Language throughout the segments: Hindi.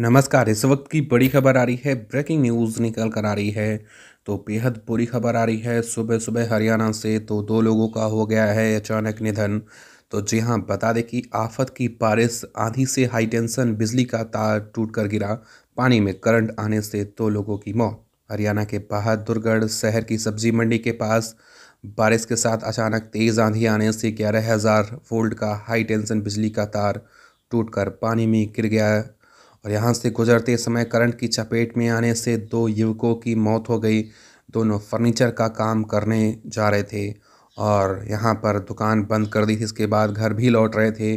नमस्कार इस वक्त की बड़ी खबर आ रही है ब्रेकिंग न्यूज़ निकल कर आ रही है तो बेहद बुरी खबर आ रही है सुबह सुबह हरियाणा से तो दो लोगों का हो गया है अचानक निधन तो जी हाँ बता दें कि आफत की बारिश आंधी से हाई टेंशन बिजली का तार टूट कर गिरा पानी में करंट आने से दो लोगों की मौत हरियाणा के बहादुरगढ़ शहर की सब्जी मंडी के पास बारिश के साथ अचानक तेज़ आंधी आने से ग्यारह हज़ार वोल्ट का हाई टेंशन बिजली का तार टूटकर पानी में गिर गया और यहाँ से गुजरते समय करंट की चपेट में आने से दो युवकों की मौत हो गई दोनों फर्नीचर का काम करने जा रहे थे और यहाँ पर दुकान बंद कर दी थी इसके बाद घर भी लौट रहे थे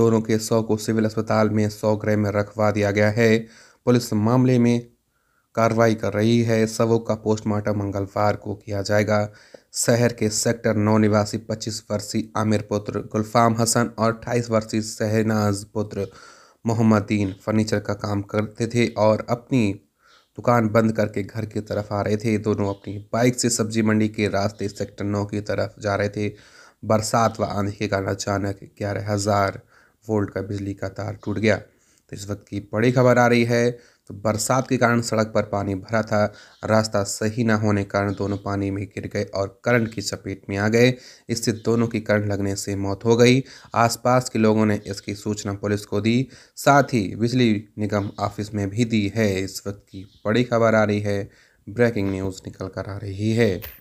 दोनों के सौ को सिविल अस्पताल में सौ गृह में रखवा दिया गया है पुलिस मामले में कार्रवाई कर रही है शवों का पोस्टमार्टम मंगलवार को किया जाएगा शहर के सेक्टर नौ निवासी 25 वर्षीय आमिर पुत्र गुलफाम हसन और 28 वर्षीय शहनाज पुत्र मोहम्मदीन फर्नीचर का काम करते थे और अपनी दुकान बंद करके घर की तरफ आ रहे थे दोनों अपनी बाइक से सब्जी मंडी के रास्ते सेक्टर नौ की तरफ जा रहे थे बरसात व आंधी के कारण अचानक ग्यारह हज़ार वोल्ट का बिजली का तार टूट गया तो इस वक्त की बड़ी खबर आ रही है तो बरसात के कारण सड़क पर पानी भरा था रास्ता सही ना होने के कारण दोनों पानी में गिर गए और करंट की चपेट में आ गए इससे दोनों की करंट लगने से मौत हो गई आसपास के लोगों ने इसकी सूचना पुलिस को दी साथ ही बिजली निगम ऑफिस में भी दी है इस वक्त की बड़ी खबर आ रही है ब्रेकिंग न्यूज़ निकल कर आ रही है